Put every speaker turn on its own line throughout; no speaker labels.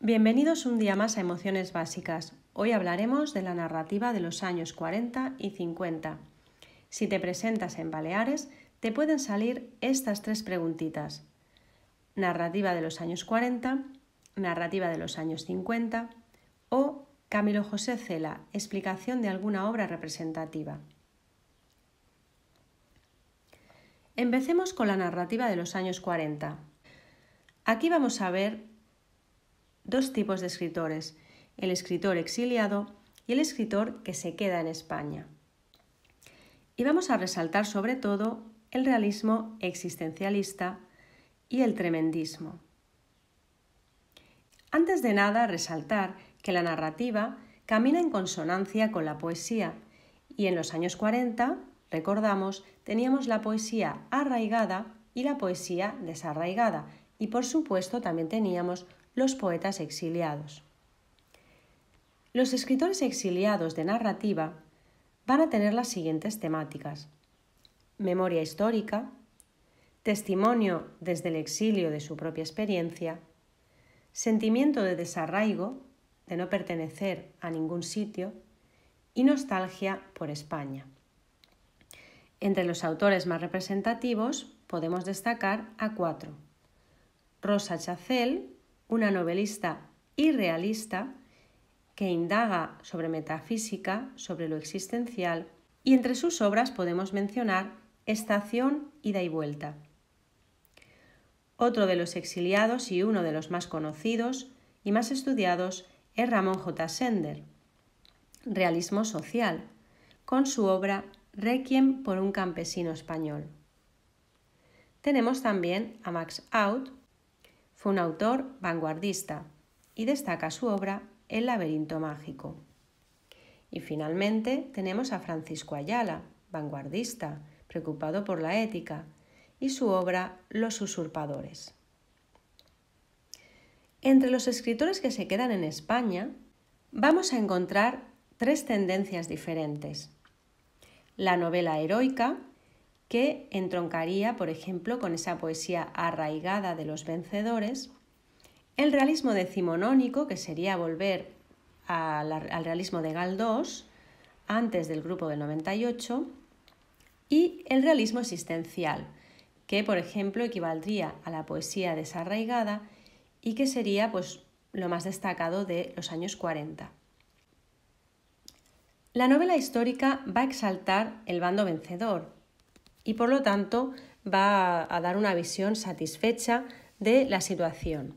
Bienvenidos un día más a Emociones Básicas. Hoy hablaremos de la narrativa de los años 40 y 50. Si te presentas en Baleares, te pueden salir estas tres preguntitas. Narrativa de los años 40, narrativa de los años 50 o Camilo José Cela, explicación de alguna obra representativa. Empecemos con la narrativa de los años 40. Aquí vamos a ver dos tipos de escritores, el escritor exiliado y el escritor que se queda en España. Y vamos a resaltar sobre todo el realismo existencialista y el tremendismo. Antes de nada, resaltar que la narrativa camina en consonancia con la poesía y en los años 40, recordamos, teníamos la poesía arraigada y la poesía desarraigada y por supuesto también teníamos los poetas exiliados. Los escritores exiliados de narrativa van a tener las siguientes temáticas. Memoria histórica, testimonio desde el exilio de su propia experiencia, sentimiento de desarraigo, de no pertenecer a ningún sitio, y nostalgia por España. Entre los autores más representativos podemos destacar a cuatro. Rosa Chacel, una novelista irrealista que indaga sobre metafísica, sobre lo existencial, y entre sus obras podemos mencionar Estación, Ida y Vuelta. Otro de los exiliados y uno de los más conocidos y más estudiados es Ramón J. Sender, Realismo Social, con su obra Requiem por un campesino español. Tenemos también a Max Out, fue un autor vanguardista y destaca su obra El laberinto mágico. Y finalmente tenemos a Francisco Ayala, vanguardista, preocupado por la ética, y su obra Los usurpadores. Entre los escritores que se quedan en España, vamos a encontrar tres tendencias diferentes. La novela heroica, que entroncaría, por ejemplo, con esa poesía arraigada de los vencedores, el realismo decimonónico, que sería volver al, realismo de Galdós, antes del grupo del 98, y el realismo existencial, que por ejemplo equivaldría a la poesía desarraigada y que sería pues lo más destacado de los años 40. La novela histórica va a exaltar el bando vencedor, y por lo tanto va a dar una visión satisfecha de la situación.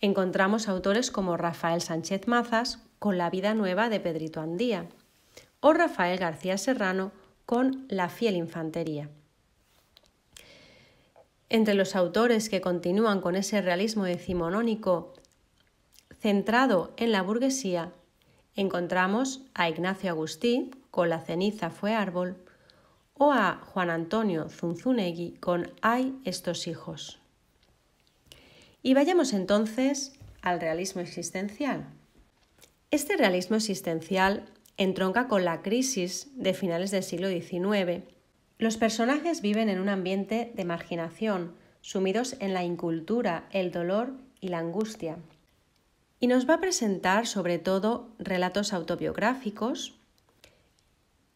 Encontramos autores como Rafael Sánchez Mazas con La vida nueva de Pedrito Andía o Rafael García Serrano con La fiel infantería. Entre los autores que continúan con ese realismo decimonónico centrado en la burguesía, encontramos a Ignacio Agustí con La ceniza fue árbol o a Juan Antonio Zunzunegui con Hay estos hijos. Y vayamos entonces al realismo existencial. Este realismo existencial entronca con la crisis de finales del siglo XIX. Los personajes viven en un ambiente de marginación, sumidos en la incultura, el dolor y la angustia. Y nos va a presentar sobre todo relatos autobiográficos,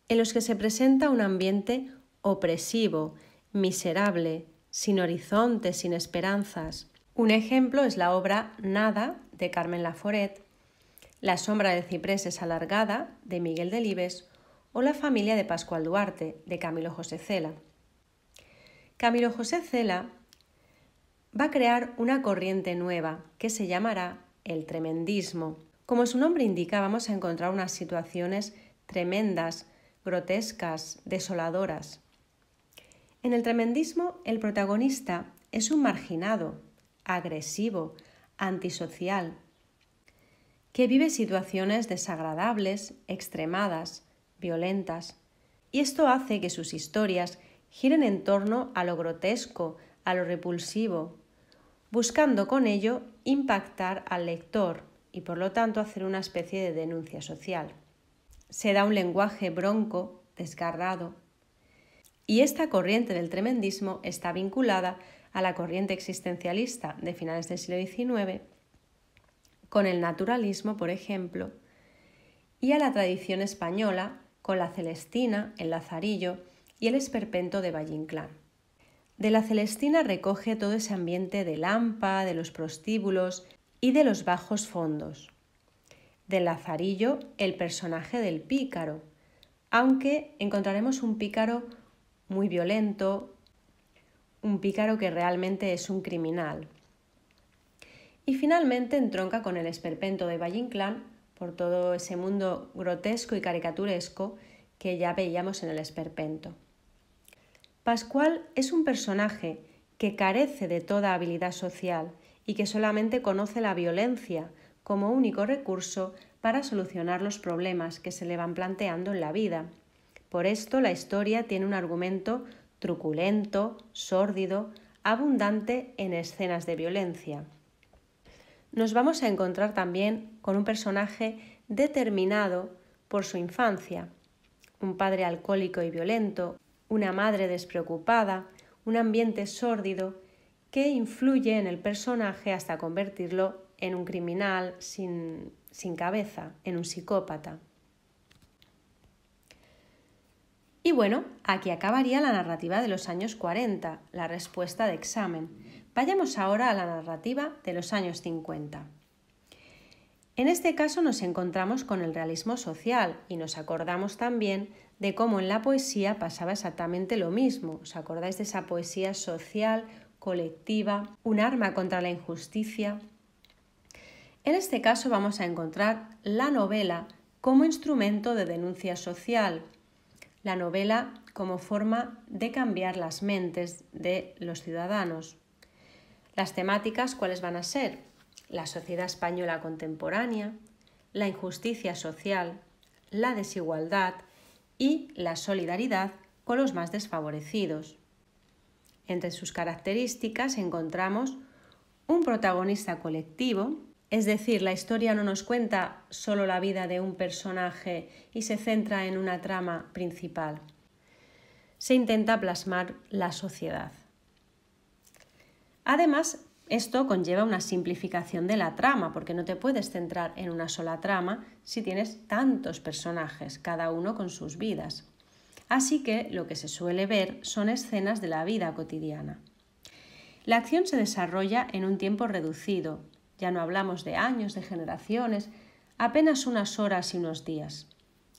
en los que se presenta un ambiente opresivo, miserable, sin horizonte, sin esperanzas. Un ejemplo es la obra Nada de Carmen Laforet, La sombra de cipreses alargada de Miguel Delibes o La familia de Pascual Duarte de Camilo José Cela. Camilo José Cela va a crear una corriente nueva que se llamará el tremendismo. Como su nombre indica, vamos a encontrar unas situaciones tremendas grotescas, desoladoras. En el tremendismo, el protagonista es un marginado, agresivo, antisocial, que vive situaciones desagradables, extremadas, violentas, y esto hace que sus historias giren en torno a lo grotesco, a lo repulsivo, buscando con ello impactar al lector y por lo tanto hacer una especie de denuncia social se da un lenguaje bronco, desgarrado. Y esta corriente del tremendismo está vinculada a la corriente existencialista de finales del siglo XIX, con el naturalismo, por ejemplo, y a la tradición española, con la Celestina, el Lazarillo y el Esperpento de Valle De la Celestina recoge todo ese ambiente de Lampa, de los prostíbulos y de los bajos fondos de Lazarillo el personaje del pícaro, aunque encontraremos un pícaro muy violento, un pícaro que realmente es un criminal. Y finalmente entronca con el esperpento de Vallinclán por todo ese mundo grotesco y caricaturesco que ya veíamos en el esperpento. Pascual es un personaje que carece de toda habilidad social y que solamente conoce la violencia como único recurso para solucionar los problemas que se le van planteando en la vida. Por esto la historia tiene un argumento truculento, sórdido, abundante en escenas de violencia. Nos vamos a encontrar también con un personaje determinado por su infancia, un padre alcohólico y violento, una madre despreocupada, un ambiente sórdido que influye en el personaje hasta convertirlo en un criminal sin, sin cabeza, en un psicópata. Y bueno, aquí acabaría la narrativa de los años 40, la respuesta de examen. Vayamos ahora a la narrativa de los años 50. En este caso nos encontramos con el realismo social y nos acordamos también de cómo en la poesía pasaba exactamente lo mismo. ¿Os acordáis de esa poesía social, colectiva, un arma contra la injusticia? En este caso vamos a encontrar la novela como instrumento de denuncia social, la novela como forma de cambiar las mentes de los ciudadanos. Las temáticas, ¿cuáles van a ser? La sociedad española contemporánea, la injusticia social, la desigualdad y la solidaridad con los más desfavorecidos. Entre sus características encontramos un protagonista colectivo es decir, la historia no nos cuenta solo la vida de un personaje y se centra en una trama principal. Se intenta plasmar la sociedad. Además, esto conlleva una simplificación de la trama, porque no te puedes centrar en una sola trama si tienes tantos personajes, cada uno con sus vidas. Así que lo que se suele ver son escenas de la vida cotidiana. La acción se desarrolla en un tiempo reducido, ya no hablamos de años, de generaciones, apenas unas horas y unos días.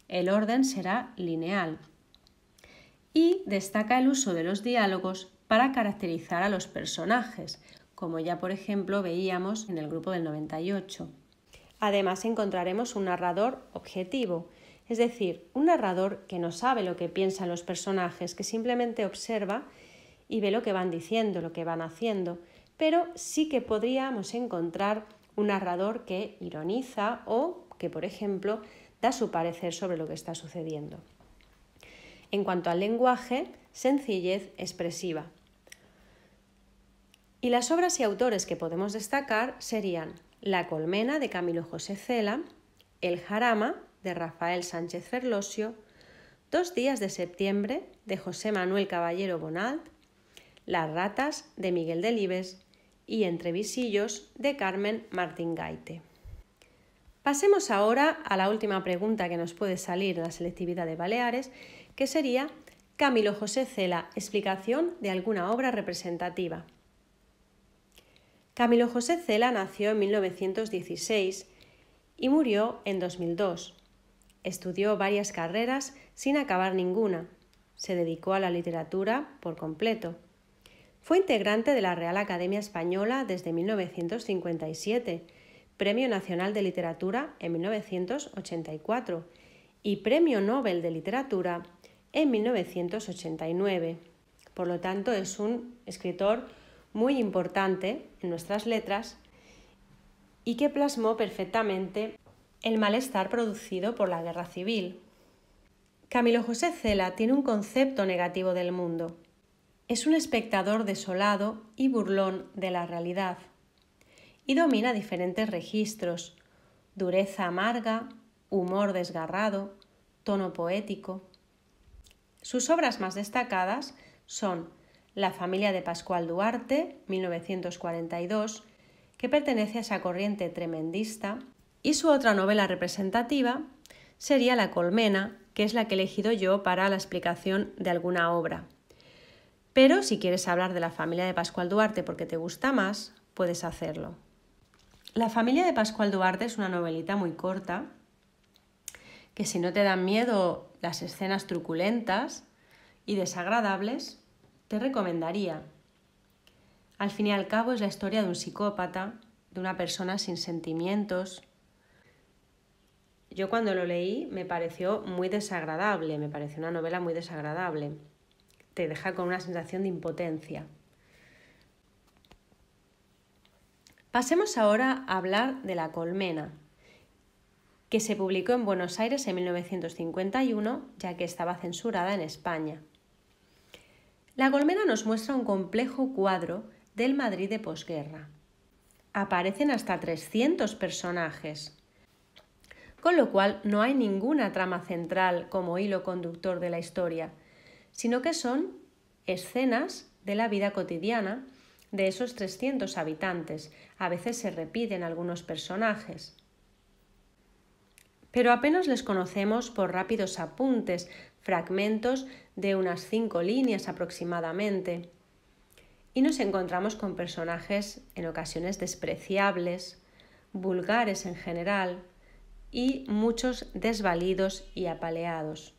El orden será lineal. Y destaca el uso de los diálogos para caracterizar a los personajes, como ya por ejemplo veíamos en el grupo del 98. Además encontraremos un narrador objetivo, es decir, un narrador que no sabe lo que piensan los personajes, que simplemente observa y ve lo que van diciendo, lo que van haciendo, pero sí que podríamos encontrar un narrador que ironiza o que, por ejemplo, da su parecer sobre lo que está sucediendo. En cuanto al lenguaje, sencillez expresiva. Y las obras y autores que podemos destacar serían La colmena de Camilo José Cela, El jarama de Rafael Sánchez Ferlosio, Dos días de septiembre de José Manuel Caballero Bonald, Las ratas de Miguel Delibes y Entre visillos de Carmen Martín Gaite. Pasemos ahora a la última pregunta que nos puede salir en la selectividad de Baleares, que sería Camilo José Cela, explicación de alguna obra representativa. Camilo José Cela nació en 1916 y murió en 2002. Estudió varias carreras sin acabar ninguna. Se dedicó a la literatura por completo. Fue integrante de la Real Academia Española desde 1957, Premio Nacional de Literatura en 1984 y Premio Nobel de Literatura en 1989. Por lo tanto, es un escritor muy importante en nuestras letras y que plasmó perfectamente el malestar producido por la guerra civil. Camilo José Cela tiene un concepto negativo del mundo es un espectador desolado y burlón de la realidad y domina diferentes registros, dureza amarga, humor desgarrado, tono poético. Sus obras más destacadas son La familia de Pascual Duarte, 1942, que pertenece a esa corriente tremendista, y su otra novela representativa sería La colmena, que es la que he elegido yo para la explicación de alguna obra. Pero si quieres hablar de la familia de Pascual Duarte porque te gusta más, puedes hacerlo. La familia de Pascual Duarte es una novelita muy corta, que si no te dan miedo las escenas truculentas y desagradables, te recomendaría. Al fin y al cabo es la historia de un psicópata, de una persona sin sentimientos. Yo cuando lo leí me pareció muy desagradable, me pareció una novela muy desagradable te deja con una sensación de impotencia. Pasemos ahora a hablar de la colmena, que se publicó en Buenos Aires en 1951, ya que estaba censurada en España. La colmena nos muestra un complejo cuadro del Madrid de posguerra. Aparecen hasta 300 personajes, con lo cual no hay ninguna trama central como hilo conductor de la historia, sino que son escenas de la vida cotidiana de esos 300 habitantes. A veces se repiten algunos personajes. Pero apenas les conocemos por rápidos apuntes, fragmentos de unas cinco líneas aproximadamente. Y nos encontramos con personajes en ocasiones despreciables, vulgares en general, y muchos desvalidos y apaleados.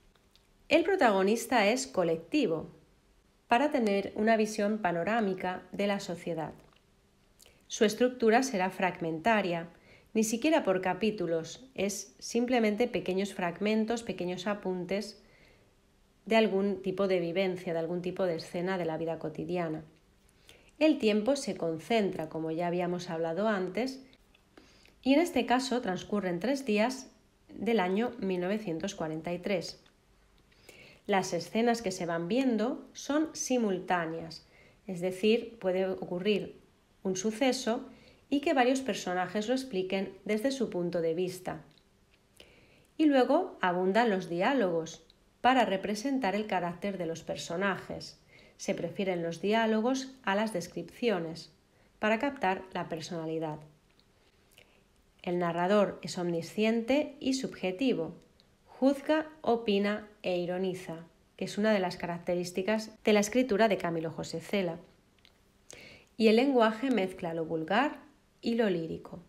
El protagonista es colectivo para tener una visión panorámica de la sociedad. Su estructura será fragmentaria, ni siquiera por capítulos, es simplemente pequeños fragmentos, pequeños apuntes de algún tipo de vivencia, de algún tipo de escena de la vida cotidiana. El tiempo se concentra, como ya habíamos hablado antes, y en este caso transcurren tres días del año 1943 las escenas que se van viendo son simultáneas, es decir, puede ocurrir un suceso y que varios personajes lo expliquen desde su punto de vista. Y luego abundan los diálogos para representar el carácter de los personajes. Se prefieren los diálogos a las descripciones para captar la personalidad. El narrador es omnisciente y subjetivo, juzga, opina e ironiza, que es una de las características de la escritura de Camilo José Cela. Y el lenguaje mezcla lo vulgar y lo lírico.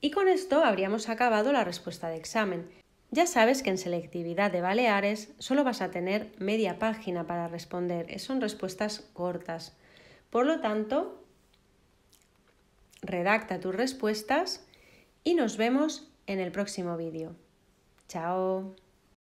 Y con esto habríamos acabado la respuesta de examen. Ya sabes que en selectividad de Baleares solo vas a tener media página para responder, son respuestas cortas. Por lo tanto, redacta tus respuestas y nos vemos en el próximo vídeo. Chao.